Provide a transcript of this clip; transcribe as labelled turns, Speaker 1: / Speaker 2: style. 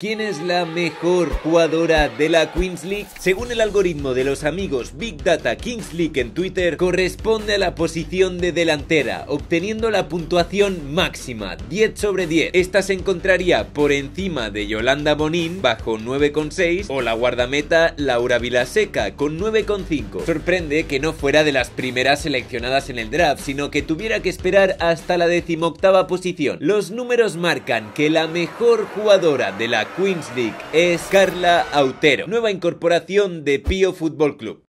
Speaker 1: ¿Quién es la mejor jugadora de la Queens League? Según el algoritmo de los amigos Big Data Kings League en Twitter, corresponde a la posición de delantera, obteniendo la puntuación máxima, 10 sobre 10. Esta se encontraría por encima de Yolanda Bonín, bajo 9,6, o la guardameta Laura Vilaseca, con 9,5. Sorprende que no fuera de las primeras seleccionadas en el draft, sino que tuviera que esperar hasta la decimoctava posición. Los números marcan que la mejor jugadora de la Queens League es Carla Autero, nueva incorporación de Pío Fútbol Club.